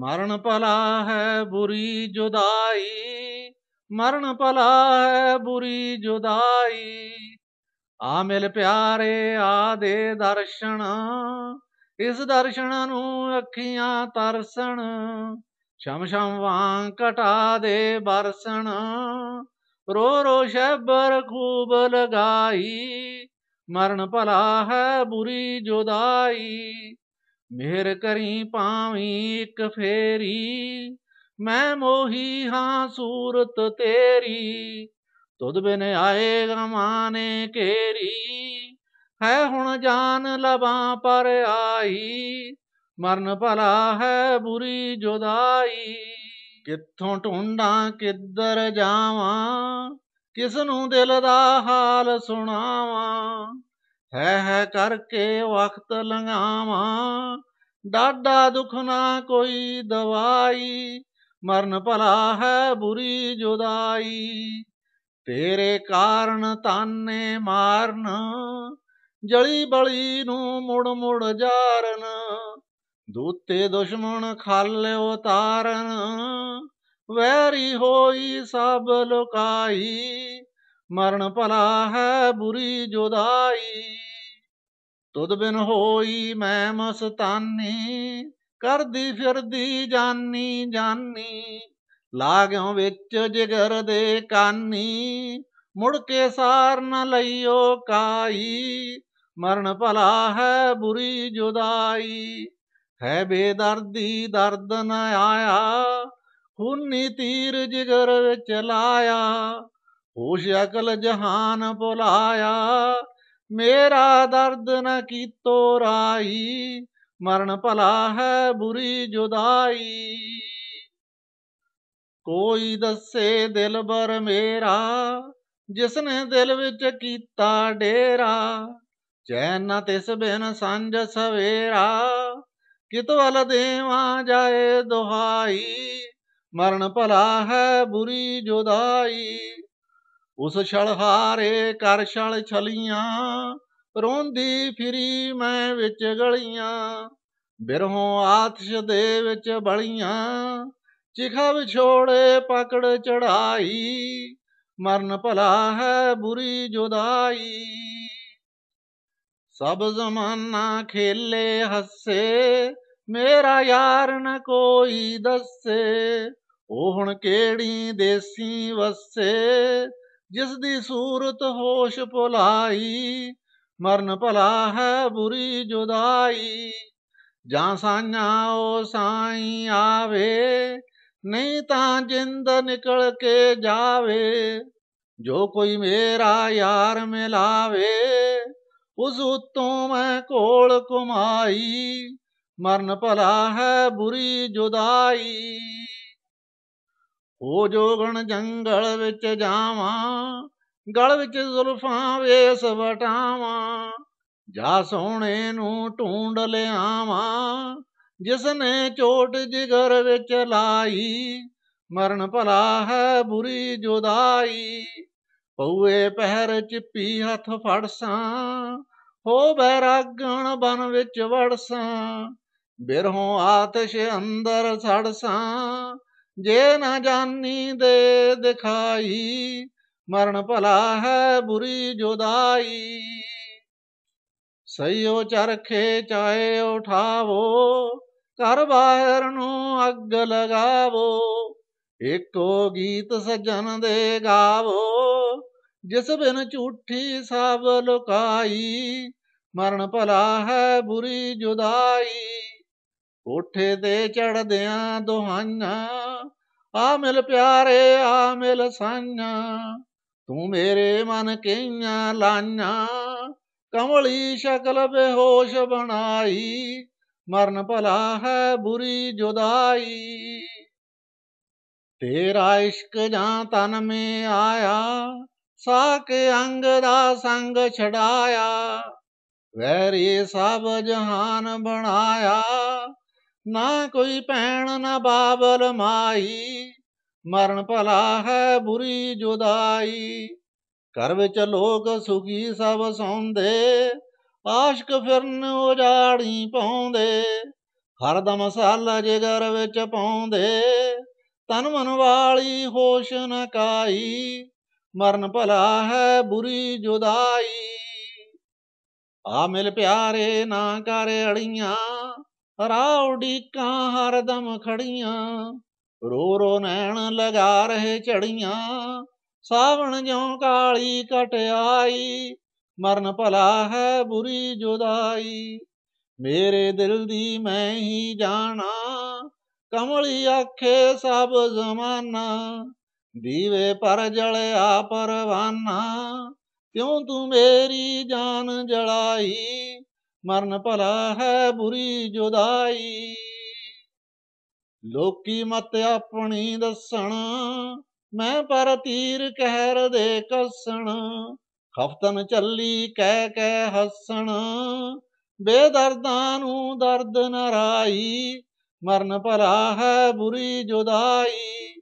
ਮਰਨ ਪਲਾ ਹੈ ਬੁਰੀ ਜੁਦਾਈ ਮਰਨ ਪਲਾ ਹੈ ਬੁਰੀ ਜੁਦਾਈ ਆ ਮਿਲ ਪਿਆਰੇ ਆ ਦੇ ਦਰਸ਼ਨ ਇਸ ਦਰਸ਼ਨ ਨੂੰ ਅੱਖੀਆਂ ਤਰਸਣ ਸ਼ਮ ਸ਼ਮ ਵਾਂ ਕਟਾ ਦੇ ਬਰਸਣ ਰੋ ਰੋ ਸ਼ਬਰ ਖੂਬ ਲਗਾਈ ਮਰਨ ਪਲਾ ਹੈ ਬੁਰੀ ਜੁਦਾਈ ਮੇਰ ਕਰੀ ਪਾਵੀ ਇੱਕ ਫੇਰੀ ਮੈਂ ਮੋਹੀ ਹਾਂ ਸੂਰਤ ਤੇਰੀ ਤੁਧ ਬਿਨ ਆਏ ਮਾਨੇ ਕੇਰੀ ਹੈ ਹੁਣ ਜਾਨ ਲਬਾਂ ਪਰ ਆਈ ਮਰਨ ਭਲਾ ਹੈ ਬੁਰੀ ਜੁਦਾਈ ਕਿੱਥੋਂ ਢੂੰਡਾਂ ਕਿੱਧਰ ਜਾਵਾਂ ਕਿਸ ਨੂੰ ਦਿਲ ਦਾ ਹਾਲ ਸੁਣਾਵਾਂ ਹੈ ਹੈ ਕਰਕੇ ਵਕਤ ਲੰਘਾਵਾਂ ਡਾਡਾ ਦੁਖ ਨਾ ਕੋਈ ਦਵਾਈ ਮਰਨ ਭਲਾ ਹੈ ਬੁਰੀ ਜੁਦਾਈ ਤੇਰੇ ਕਾਰਨ ਤਾਨੇ ਮਾਰਨ ਜਲੀ ਬਲੀ ਨੂੰ ਮੁੜ ਮੁੜ ਜਾਰਨ ਦੂਤੇ ਦੁਸ਼ਮਣ ਖਾਲੇ ਉਤਾਰਨ ਵੈਰੀ ਹੋਈ ਸਭ ਲੋਕਾਈ ਮਰਨ ਭਲਾ ਹੈ ਬੁਰੀ ਜੁਦਾਈ ਤੁਦ ਬਿਨ ਹੋਈ ਮੈਂ ਮਸਤਾਨੀ ਕਰਦੀ ਫਿਰਦੀ ਜਾਨੀ ਜਾਨੀ ਲਾਗਿਓ ਵਿੱਚ ਜਿਗਰ ਦੇ ਕਾਨੀ ਮੁੜ ਕੇ ਸਾਰ ਨ ਲਈਓ ਕਾਈ ਮਰਨ ਭਲਾ ਹੈ ਬੁਰੀ ਜੁਦਾਈ ਹੈ ਬੇਦਰਦੀ ਦਰਦ ਨ ਆਇਆ ਹੁਨੀ ਤੀਰ ਜਿਗਰ ਵਿੱਚ ਲਾਇਆ ਹੋਸ਼ ਅਕਲ ਜਹਾਨ ਬੁਲਾਇਆ ਮੇਰਾ ਦਰਦ ਨਾ ਕੀਤੋ ਰਾਈ ਮਰਨ ਭਲਾ ਹੈ ਬੁਰੀ ਜੁਦਾਈ ਕੋਈ ਦੱਸੇ ਦਿਲਬਰ ਮੇਰਾ ਜਿਸ ਨੇ ਦਿਲ ਵਿੱਚ ਕੀਤਾ ਡੇਰਾ ਚੈਨ ਨਾ ਤਿਸ ਬਿਨ ਸੰਜ ਸਵੇਰਾ ਕਿਤ ਵਲ ਦੇਵਾ ਜਾਏ ਦੁਹਾਈ ਮਰਨ ਭਲਾ ਹੈ ਬੁਰੀ ਜੁਦਾਈ ਉਸ ਛਲਹਾਰੇ ਕਰ ਛਲ ਛਲੀਆਂ ਰੋਂਦੀ ਫਿਰੀ ਮੈਂ ਵਿੱਚ ਗਲੀਆਂ ਬਿਰਹੋਂ ਆਤਿਸ਼ ਦੇ ਵਿੱਚ ਬਲੀਆਂ ਚਿਖਾ ਵਿਛੋੜੇ ਪਕੜ ਚੜਾਈ ਮਰਨ ਭਲਾ ਹੈ ਬੁਰੀ ਜੁਦਾਈ ਸਭ ਜ਼ਮਾਨਾ ਖੇਲੇ ਹੱਸੇ ਮੇਰਾ ਯਾਰ ਨ ਕੋਈ ਦੱਸੇ ਉਹ ਹੁਣ ਕਿਹੜੀ ਦੇਸੀ ਵਸੇ ਜਿਸ ਦੀ ਸੂਰਤ ਹੋਸ਼ ਭੁਲਾਈ ਮਰਨ ਭਲਾ ਹੈ ਬੁਰੀ ਜੁਦਾਈ ਜਾਂ ਸਾਈਆਂ ਉਹ ਸਾਈ ਆਵੇ ਨਹੀਂ ਤਾਂ ਜਿੰਦ ਨਿਕਲ ਕੇ ਜਾਵੇ ਜੋ ਕੋਈ ਮੇਰਾ ਯਾਰ ਮਿਲਾਵੇ ਉਸ ਉਤੋਂ ਮੈਂ ਕੋਲ ਕਮਾਈ ਮਰਨ ਭਲਾ ਹੈ ਬੁਰੀ ਜੁਦਾਈ ਹੋ ਜੋਗਣ ਜੰਗਲ ਵਿੱਚ ਜਾਵਾਂ ਗਲ ਵਿੱਚ ਜ਼ੁਲਫਾਂ ਵੇਸ ਵਟਾਵਾਂ ਜਾ ਸੋਹਣੇ ਨੂੰ ਢੂੰਡ ਲਿਆਵਾਂ ਜਿਸ ਨੇ ਚੋਟ ਜਿਗਰ ਵਿੱਚ ਲਾਈ ਮਰਨ ਭਲਾ ਹੈ ਬੁਰੀ ਜੁਦਾਈ ਪਉਏ ਪਹਿਰ ਪੀ ਹੱਥ ਫੜਸਾਂ ਹੋ ਬੈਰਾਗਣ ਬਨ ਵਿੱਚ ਵੜਸਾਂ ਬਿਰਹੋਂ ਆਤਿਸ਼ ਅੰਦਰ ਸੜਸਾਂ ਜੇ ਨਾ ਜਾਨੀ ਦੇ ਦਿਖਾਈ ਮਰਨ ਭਲਾ ਹੈ ਬੁਰੀ ਜੁਦਾਈ ਸਈਓ ਚਰਖੇ ਚਾਏ ਉਠਾਵੋ ਘਰ ਬਾਹਰ ਨੂੰ ਅੱਗ ਲਗਾਵੋ ਇੱਕੋ ਗੀਤ ਸਜਣ ਦੇ ਗਾਵੋ ਜਿਸ ਬਿਨ ਝੂਠੀ ਸਭ ਲੁਕਾਈ ਮਰਨ ਭਲਾ ਹੈ ਬੁਰੀ ਜੁਦਾਈ ਕੋਠੇ ਤੇ ਚੜਦਿਆਂ ਦੁਹਾਨਾ ਆ ਮਿਲ ਪਿਆਰੇ ਆ ਮਿਲ ਸਾਈਆਂ ਤੂੰ ਮੇਰੇ ਮਨ ਕਈਆਂ ਲਾਈਆਂ ਕਮਲੀ ਸ਼ਕਲ ਬੇਹੋਸ਼ ਬਣਾਈ ਮਰਨ ਭਲਾ ਹੈ ਬੁਰੀ ਜੁਦਾਈ ਤੇਰਾ ਇਸ਼ਕ ਜਾਂ ਤਨ ਮੇ ਆਇਆ ਸਾਕ ਅੰਗ ਦਾ ਸੰਗ ਛਡਾਇਆ ਵੈਰੀ ਸਭ ਜਹਾਨ ਬਣਾਇਆ ਨਾ ਕੋਈ ਭੈਣ ਨਾ ਬਾਬਲ ਮਾਈ ਮਰਨ ਭਲਾ ਹੈ ਬੁਰੀ ਜੁਦਾਈ ਘਰ ਵਿੱਚ ਲੋਕ ਸੁਖੀ ਸਭ ਸੌਂਦੇ ਆਸ਼ਕ ਫਿਰਨ ਉਜਾੜੀ ਪਾਉਂਦੇ ਹਰ ਦਮ ਸਾਲਾ ਜਿਗਰ ਵਿੱਚ ਪਾਉਂਦੇ ਤਨ ਮਨ ਵਾਲੀ ਹੋਸ਼ ਨ ਕਾਈ ਮਰਨ ਭਲਾ ਹੈ ਬੁਰੀ ਜੁਦਾਈ ਆ ਮਿਲ ਪਿਆਰੇ ਨਾ ਕਰ ਅੜੀਆਂ ਰਾਉੜੀ ਕਾਂ ਹਰਦਮ ਖੜੀਆਂ ਰੋ ਰੋ ਨੈਣ ਲਗਾ ਰਹੇ ਚੜੀਆਂ ਸਾਵਣ ਜਿਉ ਕਾਲੀ ਆਈ ਮਰਨ ਭਲਾ ਹੈ ਬੁਰੀ ਜੁਦਾਈ ਮੇਰੇ ਦਿਲ ਦੀ ਮੈਂ ਹੀ ਜਾਣਾ ਕਮਲੀ ਆਖੇ ਸਭ ਜ਼ਮਾਨਾ ਦੀਵੇ ਪਰ ਜਲਿਆ ਪਰਵਾਨਾ ਕਿਉਂ ਤੂੰ ਮੇਰੀ ਜਾਨ ਜਲਾਈ ਮਰਨ ਭਲਾ ਹੈ ਬੁਰੀ ਜੁਦਾਈ ਲੋਕੀ ਮਤ ਆਪਣੀ ਦੱਸਣ ਮੈਂ ਪਰ ਤੀਰ ਕਹਿਰ ਦੇ ਕਸਣ ਖਫਤਨ ਚੱਲੀ ਕਹਿ ਕਹਿ ਹੱਸਣ ਬੇਦਰਦਾਂ ਨੂੰ ਦਰਦ ਨਰਾਈ ਮਰਨ ਭਲਾ ਹੈ ਬੁਰੀ ਜੁਦਾਈ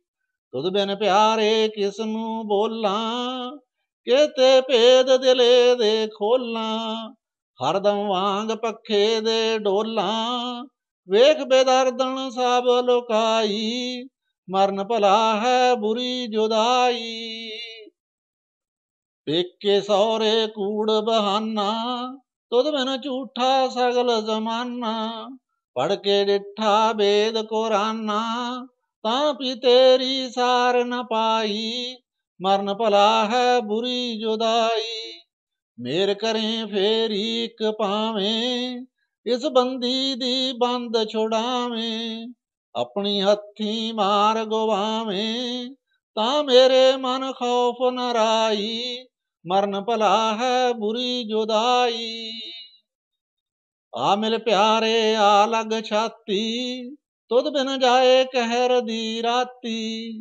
ਤੁਧ ਬਿਨ ਪਿਆਰੇ ਕਿਸ ਨੂੰ ਬੋਲਾਂ ਕਿਤੇ ਭੇਦ ਦਿਲੇ ਦੇ ਖੋਲਾਂ ਹਰਦਮ ਵਾਂਗ ਪੱਖੇ ਦੇ ਡੋਲਾ ਵੇਖ ਬੇਦਰਦਨ ਸਭ ਲੋਕਾਈ ਮਰਨ ਭਲਾ ਹੈ ਬੁਰੀ ਜੁਦਾਈ ਪੇਕੇ ਸੋਰੇ ਕੂੜ ਬਹਾਨਾ ਤੁਧ ਮੈਨ ਝੂਠਾ ਸਗਲ ਜ਼ਮਾਨਾ ਪੜ ਕੇ ਡਿਠਾ ਬੇਦ ਕੁਰਾਨਾ ਤਾਂ ਪੀ ਤੇਰੀ ਸਾਰ ਨ ਪਾਈ ਮਰਨ ਭਲਾ ਹੈ ਬੁਰੀ ਜੁਦਾਈ ਮੇਰ ਕਰੇ ਫੇਰੀ ਇੱਕ ਪਾਵੇਂ ਇਸ ਬੰਦੀ ਦੀ ਬੰਦ ਛੁਡਾਵੇਂ ਆਪਣੀ ਹੱਥੀ ਮਾਰ ਗਵਾਵੇਂ ਤਾਂ ਮੇਰੇ ਮਨ ਖੌਫ ਨਰਾਈ ਮਰਨ ਭਲਾ ਹੈ ਬੁਰੀ ਜੁਦਾਈ ਆ ਮਿਲ ਪਿਆਰੇ ਆ ਲਗ ਛਾਤੀ ਤੁਧ ਬਿਨ ਜਾਏ ਕਹਿਰ ਦੀ ਰਾਤੀ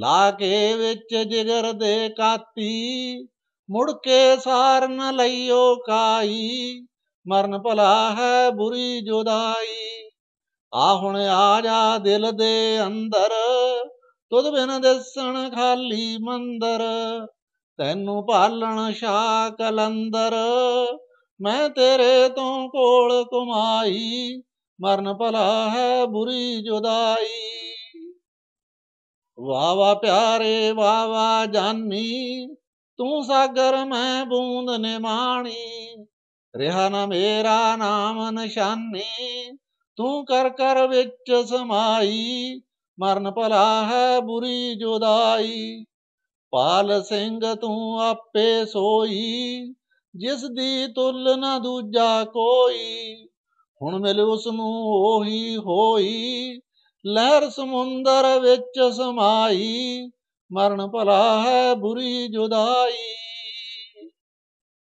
ਲਾ ਕੇ ਵਿੱਚ ਜਿਗਰ ਦੇ ਕਾਤੀ ਮੁੜ ਕੇ ਸਾਰ ਨ ਲਈਓ ਕਾਈ ਮਰਨ ਭਲਾ ਹੈ ਬੁਰੀ ਜੁਦਾਈ ਆ ਹੁਣ ਆ ਜਾ ਦਿਲ ਦੇ ਅੰਦਰ ਤੁਧ ਬਿਨ ਦਿਸਣ ਖਾਲੀ ਮੰਦਰ ਤੈਨੂੰ ਭਾਲਣ ਸ਼ਾ ਕਲੰਦਰ ਮੈਂ ਤੇਰੇ ਤੋਂ ਕੋਲ ਕਮਾਈ ਮਰਨ ਭਲਾ ਹੈ ਬੁਰੀ ਜੁਦਾਈ ਵਾਵਾ ਪਿਆਰੇ ਵਾਵਾ ਜਾਨੀ ਤੂੰ ਸਾਗਰ ਮੈਂ ਬੂੰਦ ਨਿਮਾਣੀ ਰਿਹਾ ਨਾ ਮੇਰਾ ਨਾਮ ਨਿਸ਼ਾਨੀ ਤੂੰ ਕਰ ਕਰ ਵਿੱਚ ਸਮਾਈ ਮਰਨ ਭਲਾ ਹੈ ਬੁਰੀ ਜੁਦਾਈ ਪਾਲ ਸਿੰਘ ਤੂੰ ਆਪੇ ਸੋਈ ਜਿਸ ਦੀ ਤੁਲ ਨਾ ਦੂਜਾ ਕੋਈ ਹੁਣ ਮਿਲ ਉਸ ਨੂੰ ਉਹੀ ਹੋਈ ਲਹਿਰ ਸਮੁੰਦਰ ਵਿੱਚ ਸਮਾਈ ਮਰਨ ਭਲਾ ਹੈ ਬੁਰੀ ਜੁਦਾਈ